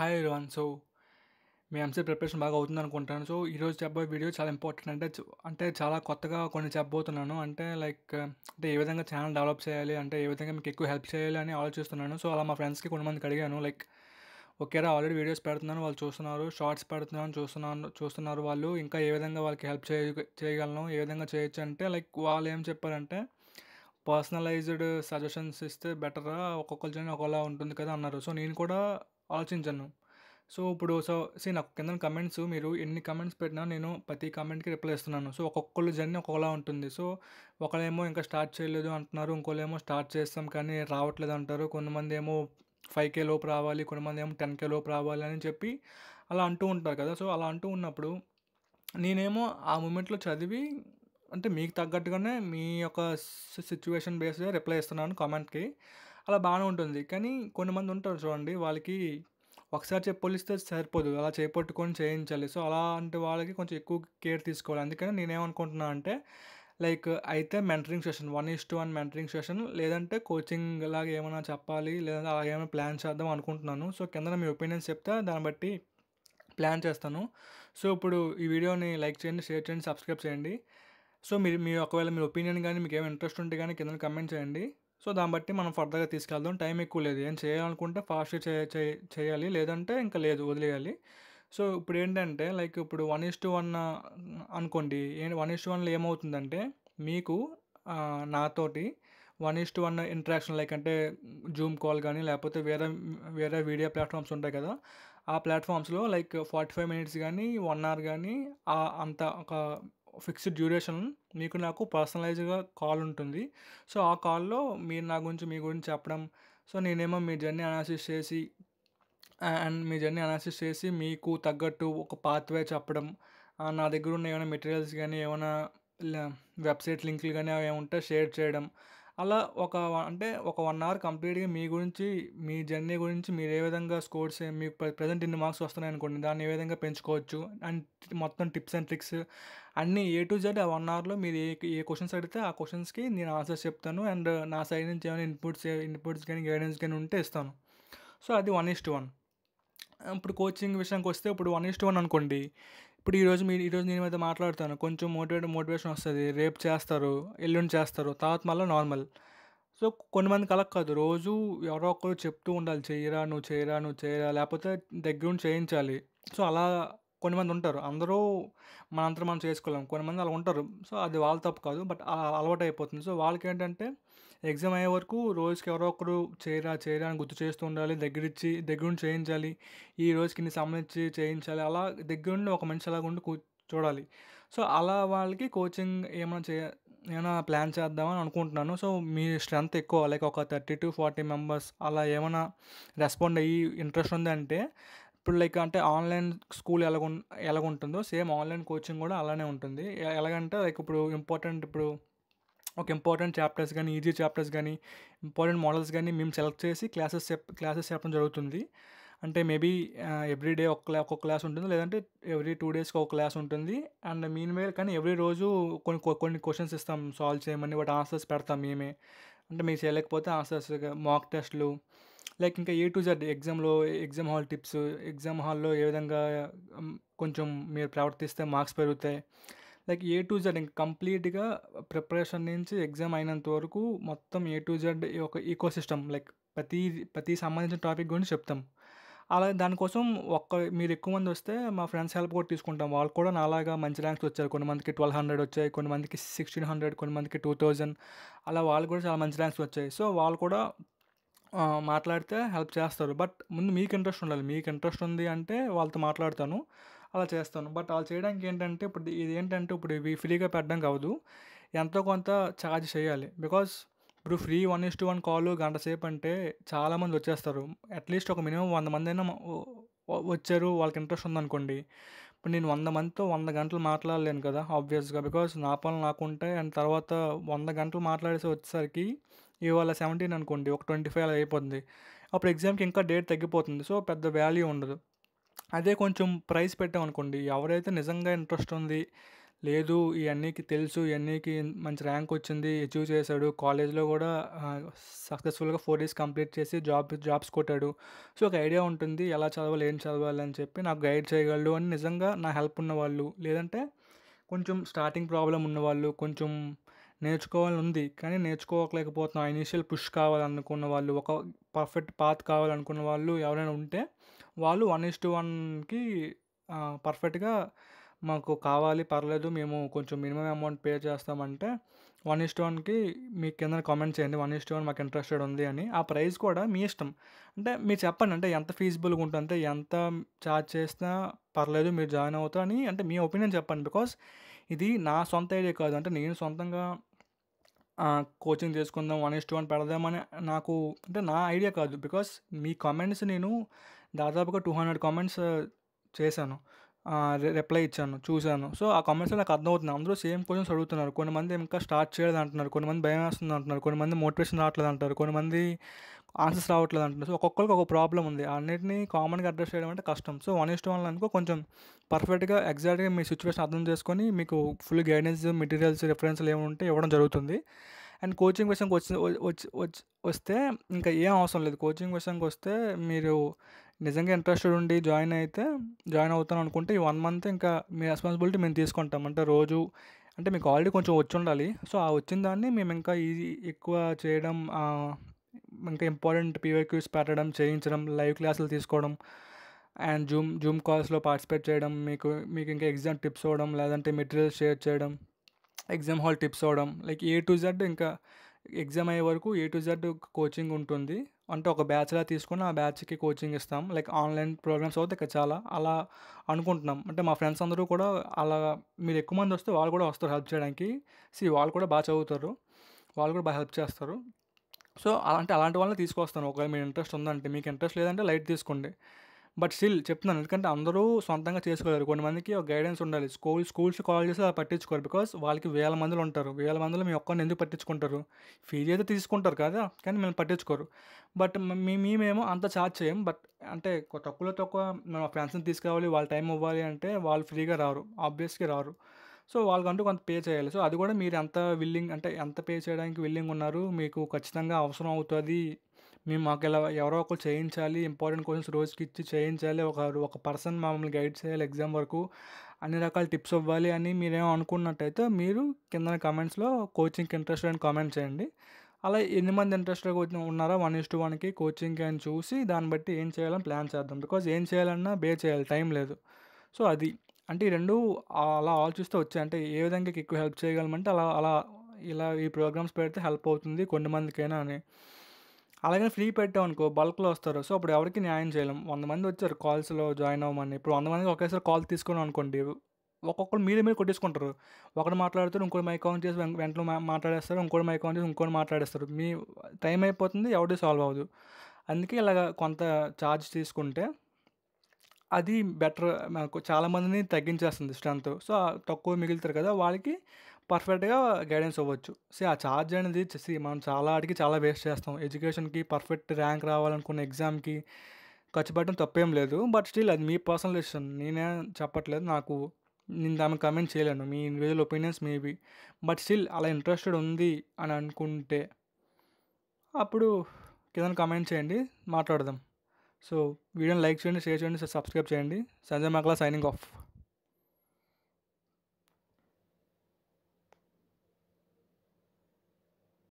hi రోన్ so మీ MC preparation బాగా అవుతుంది అనుకుంటాను సో ఈరోజు చెప్పబోయే వీడియో చాలా ఇంపార్టెంట్ అంటే అంటే చాలా కొత్తగా కొన్ని చెప్పబోతున్నాను అంటే లైక్ అంటే ఏ విధంగా ఛానల్ డెవలప్ చేయాలి అంటే ఏ విధంగా మీకు ఎక్కువ హెల్ప్ చేయాలి అని ఆలోచిస్తున్నాను సో అలా మా ఫ్రెండ్స్కి కొంతమందికి అడిగాను లైక్ ఒకేరా ఆల్రెడీ వీడియోస్ పెడుతున్నాను వాళ్ళు చూస్తున్నారు షార్ట్స్ పెడుతున్నాను చూస్తున్నాను చూస్తున్నారు వాళ్ళు ఇంకా ఏ విధంగా వాళ్ళకి హెల్ప్ చేయ చేయగలను ఏ విధంగా చేయొచ్చు అంటే లైక్ వాళ్ళు ఏం చెప్పారంటే పర్సనలైజ్డ్ సజెషన్స్ ఇస్తే బెటరా ఒక్కొక్కరి జరిగిన ఒకలా ఉంటుంది కదా అన్నారు సో నేను కూడా ఆలోచించను సో ఇప్పుడు సో సీ నాకు కింద కమెంట్స్ మీరు ఎన్ని కమెంట్స్ పెట్టినా నేను ప్రతి కమెంట్కి రిప్లై ఇస్తున్నాను సో ఒక్కొక్కళ్ళు జర్నీ ఒక్కొక్కలా ఉంటుంది సో ఒకళ్ళేమో ఇంకా స్టార్ట్ చేయలేదు అంటున్నారు ఇంకోళ్ళేమో స్టార్ట్ చేస్తాం కానీ రావట్లేదు అంటారు కొంతమంది ఏమో ఫైవ్ కే లోపు రావాలి కొంతమంది ఏమో టెన్ కే లోపు రావాలి అని చెప్పి అలా అంటూ ఉంటారు కదా సో అలా అంటూ ఉన్నప్పుడు నేనేమో ఆ మూమెంట్లో చదివి అంటే మీకు తగ్గట్టుగానే మీ యొక్క సిచ్యువేషన్ బేస్గా రిప్లై ఇస్తున్నాను కామెంట్కి అలా బాగానే ఉంటుంది కానీ కొంతమంది ఉంటారు చూడండి వాళ్ళకి ఒకసారి చెప్పొలిస్తే సరిపోదు అలా చేపట్టుకొని చేయించాలి సో అలాంటి వాళ్ళకి కొంచెం ఎక్కువ కేర్ తీసుకోవాలి అందుకని నేనేమనుకుంటున్నా అంటే లైక్ అయితే mentoring session one is to one mentoring session లేదంటే కోచింగ్ లాగా ఏమైనా చెప్పాలి లేదంటే అలాగే ఏమైనా ప్లాన్ చేద్దాం అనుకుంటున్నాను సో కింద మీ ఒపీనియన్స్ చెప్తే దాన్ని బట్టి ప్లాన్ చేస్తాను సో ఇప్పుడు ఈ వీడియోని లైక్ చేయండి షేర్ చేయండి సబ్స్క్రైబ్ చేయండి సో మీరు మీ ఒకవేళ మీ ఒపీనియన్ కానీ మీకు ఏమైనా ఇంట్రెస్ట్ ఉంటే కానీ కింద కమెంట్ చేయండి సో దాన్ని బట్టి మనం ఫర్దర్గా తీసుకెళ్దాం టైం ఎక్కువ లేదు ఏం చేయాలనుకుంటే ఫాస్ట్ చే చేయాలి లేదంటే ఇంకా లేదు వదిలేయాలి సో ఇప్పుడు ఏంటంటే లైక్ ఇప్పుడు వన్ ఇస్ టు వన్ అనుకోండి వన్ ఇస్ టు వన్లో ఏమవుతుందంటే మీకు నాతోటి one is to one interaction like అంటే జూమ్ కాల్ కానీ లేకపోతే వేరే వేరే వీడియో ప్లాట్ఫామ్స్ ఉంటాయి కదా ఆ ప్లాట్ఫామ్స్లో లైక్ ఫార్టీ ఫైవ్ మినిట్స్ కానీ వన్ అవర్ కానీ అంత ఒక ఫిక్స్డ్ డ్యూరేషన్ మీకు నాకు పర్సనలైజ్గా కాల్ ఉంటుంది సో ఆ కాల్లో మీరు నా గురించి మీ గురించి చెప్పడం సో నేనేమో మీ జర్నీ అనాలిసిస్ చేసి అండ్ మీ జర్నీ అనాలిసిస్ చేసి మీకు తగ్గట్టు ఒక పాత్వే చెప్పడం నా దగ్గర ఉన్న ఏమైనా మెటీరియల్స్ కానీ ఏమైనా వెబ్సైట్ లింకులు కానీ అవి ఉంటే షేర్ చేయడం అలా ఒక అంటే ఒక వన్ అవర్ కంప్లీట్గా మీ గురించి మీ జర్నీ గురించి మీరు ఏ విధంగా స్కోర్స్ మీ ప్రజెంట్ ఇన్ని మార్క్స్ వస్తున్నాయి అనుకోండి దాన్ని ఏ విధంగా పెంచుకోవచ్చు అండ్ మొత్తం టిప్స్ అండ్ ట్రిక్స్ అన్నీ ఏ టు జెడ్ ఆ వన్ అవర్లో మీరు ఏ ఏ క్వశ్చన్స్ అడిగితే ఆ క్వశ్చన్స్కి నేను ఆన్సర్స్ చెప్తాను అండ్ నా సైడ్ నుంచి ఏమైనా ఇన్పుట్స్ ఇన్పుట్స్ కానీ గైడెన్స్ కానీ ఉంటే ఇస్తాను సో అది వన్ ఈస్ట్ వన్ ఇప్పుడు కోచింగ్ విషయానికి వస్తే ఇప్పుడు వన్ ఈస్ట్ వన్ అనుకోండి ఇప్పుడు ఈరోజు మీ ఈరోజు నేను మీద మాట్లాడతాను కొంచెం మోటివేట్ మోటివేషన్ వస్తుంది రేపు చేస్తారు ఎల్లుండి చేస్తారు తర్వాత మళ్ళీ నార్మల్ సో కొంతమందికి అలా కాదు రోజు ఎవరో ఒక్కరు చెప్తూ ఉండాలి చేయరా నువ్వు చేయరా నువ్వు చేయరా లేకపోతే దగ్గరుండి చేయించాలి సో అలా కొంతమంది ఉంటారు అందరూ మనంతా మనం చేసుకోలేము కొంతమంది అలా ఉంటారు సో అది వాళ్ళ తప్పు కాదు బట్ అలా అలవాటు అయిపోతుంది సో వాళ్ళకి ఏంటంటే ఎగ్జామ్ అయ్యే వరకు రోజుకి ఎవరో ఒకరు చేయరా చేయరా అని గుర్తు చేస్తూ ఉండాలి దగ్గరిచ్చి దగ్గరుండి చేయించాలి ఈ రోజుకి ఇన్ని సంబంధించి చేయించాలి అలా దగ్గరుండి ఒక మనిషి అలాగ ఉండి చూడాలి సో అలా వాళ్ళకి కోచింగ్ ఏమైనా చే ఏమైనా ప్లాన్ చేద్దామని అనుకుంటున్నాను సో మీ స్ట్రెంత్ ఎక్కువ లైక్ ఒక థర్టీ టు ఫార్టీ మెంబర్స్ అలా ఏమైనా రెస్పాండ్ అయ్యి ఇంట్రెస్ట్ ఉందంటే ఇప్పుడు లైక్ అంటే ఆన్లైన్ స్కూల్ ఎలాగ ఎలాగుంటుందో సేమ్ ఆన్లైన్ కోచింగ్ కూడా అలానే ఉంటుంది ఎలాగంటే లైక్ ఇప్పుడు ఇంపార్టెంట్ ఇప్పుడు ఒక ఇంపార్టెంట్ చాప్టర్స్ కానీ ఈజీ చాప్టర్స్ కానీ ఇంపార్టెంట్ మోడల్స్ కానీ మేము సెలెక్ట్ చేసి క్లాసెస్ చెప్ క్లాసెస్ చెప్పడం జరుగుతుంది అంటే మేబీ ఎవ్రీ డే ఒక ఒక్కొక్క క్లాస్ ఉంటుంది లేదంటే ఎవ్రీ టూ డేస్కి ఒక క్లాస్ ఉంటుంది అండ్ మీన్ వేర్ కానీ ఎవ్రీ రోజు కొన్ని కొన్ని క్వశ్చన్స్ ఇస్తాం సాల్వ్ చేయమని వాటి ఆన్సర్స్ పెడతాం మేమే అంటే మీకు చేయలేకపోతే ఆన్సర్స్ మాక్ టెస్ట్లు లైక్ ఇంకా ఏ టు జెడ్ ఎగ్జామ్లో ఎగ్జామ్ హాల్ టిప్స్ ఎగ్జామ్ హాల్లో ఏ విధంగా కొంచెం మీరు ప్రవర్తిస్తే మార్క్స్ పెరుగుతాయి లైక్ ఏ టు జెడ్ ఇంకా కంప్లీట్గా ప్రిపరేషన్ నుంచి ఎగ్జామ్ అయినంత వరకు మొత్తం ఏ టు జెడ్ ఒక ఈకో సిస్టమ్ లైక్ ప్రతి ప్రతి సంబంధించిన టాపిక్ గురించి చెప్తాం అలా దానికోసం ఒక్క మీరు ఎక్కువ మంది వస్తే మా ఫ్రెండ్స్ హెల్ప్ కూడా తీసుకుంటాం వాళ్ళు కూడా నాలాగా మంచి ర్యాంక్స్ వచ్చారు కొంతమందికి ట్వెల్వ్ హండ్రెడ్ వచ్చాయి కొంతమందికి సిక్స్టీన్ హండ్రెడ్ కొంతమందికి టూ థౌజండ్ అలా వాళ్ళు కూడా చాలా మంచి ర్యాంక్స్ వచ్చాయి సో వాళ్ళు కూడా మాట్లాడితే హెల్ప్ చేస్తారు బట్ ముందు మీకు ఇంట్రెస్ట్ ఉండాలి మీకు ఇంట్రెస్ట్ ఉంది అంటే వాళ్ళతో మాట్లాడతాను అలా చేస్తాను బట్ అలా చేయడానికి ఏంటంటే ఇప్పుడు ఇది ఏంటంటే ఇప్పుడు ఇవి ఫ్రీగా పెట్టడం కావదు ఎంతో కొంత ఛార్జ్ చేయాలి బికాస్ ఇప్పుడు free one is to one call గంట సేపు అంటే చాలామంది వచ్చేస్తారు అట్లీస్ట్ ఒక మినిమం వంద మంది అయినా వచ్చారు వాళ్ళకి ఇంట్రెస్ట్ ఉందనుకోండి ఇప్పుడు నేను వంద మందితో వంద గంటలు మాట్లాడలేను కదా ఆబ్వియస్గా బికాస్ నా పనులు నాకుంటే అండ్ తర్వాత వంద గంటలు మాట్లాడేసి వచ్చేసరికి ఇవాళ సెవెంటీన్ అనుకోండి ఒక ట్వంటీ ఫైవ్ అయిపోతుంది అప్పుడు ఎగ్జామ్కి ఇంకా డేట్ తగ్గిపోతుంది సో పెద్ద వాల్యూ ఉండదు అదే కొంచెం ప్రైస్ పెట్టామనుకోండి ఎవరైతే నిజంగా ఇంట్రెస్ట్ ఉంది లేదు ఈ అన్నీకి తెలుసు ఇవన్నీకి మంచి ర్యాంక్ వచ్చింది అచీవ్ చేశాడు కాలేజ్లో కూడా సక్సెస్ఫుల్గా ఫోర్ ఇయర్స్ కంప్లీట్ చేసి జాబ్ జాబ్స్ కొట్టాడు సో ఒక ఐడియా ఉంటుంది ఎలా చదవాలి ఏం చదవాలి అని చెప్పి నాకు గైడ్ చేయగలడు అని నిజంగా నా హెల్ప్ ఉన్నవాళ్ళు లేదంటే కొంచెం స్టార్టింగ్ ప్రాబ్లం ఉన్నవాళ్ళు కొంచెం నేర్చుకోవాలని ఉంది కానీ నేర్చుకోలేకపోతున్నాం ఇనీషియల్ పుష్ కావాలనుకున్న వాళ్ళు ఒక పర్ఫెక్ట్ పాత్ కావాలనుకున్న వాళ్ళు ఎవరైనా ఉంటే వాళ్ళు వన్ ఈస్ టు వన్కి పర్ఫెక్ట్గా మాకు కావాలి పర్లేదు మేము కొంచెం మినిమం అమౌంట్ పే చేస్తామంటే వన్ ఈస్ టు వన్కి మీ కింద కామెంట్ చేయండి వన్ ఈస్ టు వన్ మాకు ఇంట్రెస్టెడ్ ఉంది అని ఆ ప్రైస్ కూడా మీ ఇష్టం అంటే మీరు చెప్పండి అంటే ఎంత ఫీజిబుల్గా ఉంటుంది అంటే ఎంత ఛార్జ్ చేసినా పర్లేదు మీరు జాయిన్ అవుతా అని అంటే మీ ఒపీనియన్ చెప్పండి బికాస్ ఇది నా సొంత ఐడియా కాదు అంటే నేను సొంతంగా కోచింగ్ చేసుకుందాం వన్ ఇస్ టూ వన్ పెడదామని నాకు అంటే నా ఐడియా కాదు బికాస్ మీ కామెంట్స్ నేను దాదాపుగా టూ హండ్రెడ్ కామెంట్స్ uh, చేశాను రిప్లై ఇచ్చాను చూశాను సో ఆ కామెంట్స్ నాకు అర్థమవుతుంది అందరూ సేమ్ క్వశ్చన్స్ అడుగుతున్నారు కొంతమంది ఇంకా స్టార్ట్ చేయలేదు అంటున్నారు కొంతమంది భయం వేస్తుంది అంటున్నారు కొంతమంది మోటివేషన్ రావట్లేదు అంటారు కొంతమంది ఆన్సర్స్ రావట్లేదు అంటున్నారు సో ఒక్కొక్కరికి ఒక ప్రాబ్లం ఉంది అన్నింటినీ కామన్గా అడ్రస్ చేయడం అంటే కష్టం సో వన్ ఇస్ట్ వన్ అనుకో కొంచెం పర్ఫెక్ట్గా ఎగ్జాక్ట్గా మీ సిచ్యువేషన్ అర్థం చేసుకొని మీకు ఫుల్ గైడెన్స్ మెటీరియల్స్ రిఫరెన్స్లు ఏముంటే ఇవ్వడం జరుగుతుంది అండ్ కోచింగ్ విషయంకి వచ్చి వస్తే ఇంకా ఏం అవసరం లేదు కోచింగ్ విషయంకి వస్తే మీరు నిజంగా ఇంట్రెస్టెడ్ ఉండి జాయిన్ అయితే జాయిన్ అవుతాను అనుకుంటే ఈ వన్ మంత్ ఇంకా మీ రెస్పాన్సిబిలిటీ మేము తీసుకుంటాం అంటే రోజు అంటే మీకు ఆల్రెడీ కొంచెం వచ్చి ఉండాలి సో ఆ వచ్చిన దాన్ని మేము ఇంకా ఈజీ ఎక్కువ చేయడం ఇంకా ఇంపార్టెంట్ పీవైక్యూస్ పెట్టడం చేయించడం లైవ్ క్లాసులు తీసుకోవడం అండ్ జూమ్ జూమ్ కాల్స్లో పార్టిసిపేట్ చేయడం మీకు మీకు ఇంకా ఎగ్జామ్ టిప్స్ అవ్వడం లేదంటే మెటీరియల్స్ షేర్ చేయడం ఎగ్జామ్ హాల్ టిప్స్ అవ్వడం లైక్ ఏ టు జెడ్ ఇంకా ఎగ్జామ్ అయ్యే వరకు ఏ టు జెడ్ కోచింగ్ ఉంటుంది అంటే ఒక బ్యాచ్లా తీసుకుని ఆ బ్యాచ్కి కోచింగ్ ఇస్తాం లైక్ ఆన్లైన్ ప్రోగ్రామ్స్ అవుతాయి ఇక్కడ చాలా అలా అనుకుంటున్నాం అంటే మా ఫ్రెండ్స్ అందరూ కూడా అలా మీరు ఎక్కువ మంది వస్తే వాళ్ళు కూడా వస్తారు హెల్ప్ చేయడానికి సి వాళ్ళు కూడా బాగా చదువుతారు వాళ్ళు కూడా బాగా హెల్ప్ చేస్తారు సో అలాంటి అలాంటి వాళ్ళని తీసుకొస్తాను ఒకవేళ మీ ఇంట్రెస్ట్ ఉందంటే మీకు ఇంట్రెస్ట్ లేదంటే లైట్ తీసుకోండి బట్ స్టిల్ చెప్తున్నాను ఎందుకంటే అందరూ సొంతంగా చేసుకోలేరు కొంతమందికి ఒక గైడెన్స్ ఉండాలి స్కూల్ స్కూల్స్ కాలేజెస్ అలా పట్టించుకోరు బికాస్ వాళ్ళకి వేల మందిలో ఉంటారు వేల మందిలో మీ ఒక్కరిని ఎందుకు పట్టించుకుంటారు ఫీజు అయితే తీసుకుంటారు కదా కానీ మేము పట్టించుకోరు బట్ మీ మేమేమో అంత ఛార్జ్ చేయం బట్ అంటే తక్కువలో తక్కువ మా ఫ్రెండ్స్ని తీసుకురావాలి వాళ్ళ టైం ఇవ్వాలి అంటే వాళ్ళు ఫ్రీగా రారు ఆబ్వియస్గా రారు సో వాళ్ళకంటూ కొంత పే చేయాలి సో అది కూడా మీరు ఎంత విల్లింగ్ అంటే ఎంత పే చేయడానికి విల్లింగ్ ఉన్నారు మీకు ఖచ్చితంగా అవసరం అవుతుంది మేము మాకు ఇలా ఎవరో ఒకరు చేయించాలి ఇంపార్టెంట్ క్వశ్చన్స్ రోజుకి ఇచ్చి చేయించాలి ఒక ఒక పర్సన్ మమ్మల్ని గైడ్ చేయాలి ఎగ్జామ్ వరకు అన్ని రకాల టిప్స్ ఇవ్వాలి అని మీరేమో అనుకున్నట్టయితే మీరు కింద కమెంట్స్లో కోచింగ్కి ఇంట్రెస్ట్ అని కామెంట్ చేయండి అలా ఎన్ని మంది ఇంట్రెస్ట్గా ఉన్నారో వన్ ఇస్ టు వన్కి కోచింగ్కి అని చూసి దాన్ని బట్టి ఏం చేయాలని ప్లాన్ చేద్దాం బికాజ్ ఏం చేయాలన్నా బే చేయాలి టైం లేదు సో అది అంటే ఈ రెండు అలా ఆలోచిస్తే వచ్చాయి అంటే ఏ విధంగా ఎక్కువ హెల్ప్ చేయగలమంటే అలా అలా ఇలా ఈ ప్రోగ్రామ్స్ పెడితే హెల్ప్ అవుతుంది కొన్ని మందికైనా అని అలాగే ఫ్రీ పెట్టాం అనుకో బల్క్లో వస్తారు సో అప్పుడు ఎవరికి న్యాయం చేయలేం వంద మంది వచ్చారు కాల్స్లో జాయిన్ అవ్వమని ఇప్పుడు వంద మందికి ఒకేసారి కాల్ తీసుకున్నాం అనుకోండి ఒక్కొక్కరు మీరే మీరు కొట్టేసుకుంటారు ఒకటి మాట్లాడుతారు ఇంకోటి మైక్ ఆన్ చేసి వెంటనే మాట్లాడేస్తారు ఇంకోటి మైక్ ఆన్ చేసి ఇంకోటి మాట్లాడేస్తారు మీ టైం అయిపోతుంది ఎవరి సాల్వ్ అవ్వదు అందుకే ఇలాగ కొంత ఛార్జ్ తీసుకుంటే అది బెటర్ మనకు చాలామందిని తగ్గించేస్తుంది స్ట్రెంత్ సో తక్కువ మిగులుతారు కదా వాళ్ళకి పర్ఫెక్ట్గా గైడెన్స్ ఇవ్వచ్చు సో ఆ ఛార్జ్ అనేది సి మనం చాలా ఆడికి చాలా వేస్ట్ చేస్తాం ఎడ్యుకేషన్కి పర్ఫెక్ట్ ర్యాంక్ రావాలనుకున్న ఎగ్జామ్కి ఖర్చు పెట్టడం తప్పేం లేదు బట్ స్టిల్ అది మీ పర్సనల్ ఇష్టం నేనే చెప్పట్లేదు నాకు నేను దాన్ని కమెంట్ చేయలేను మీ individual opinions maybe but still అలా ఇంట్రెస్టెడ్ ఉంది అని అనుకుంటే అప్పుడు కింద కమెంట్ చేయండి మాట్లాడదాం సో వీడియోని లైక్ చేయండి షేర్ చేయండి సబ్స్క్రైబ్ చేయండి సంజయ్ మగ్లా సైనింగ్ ఆఫ్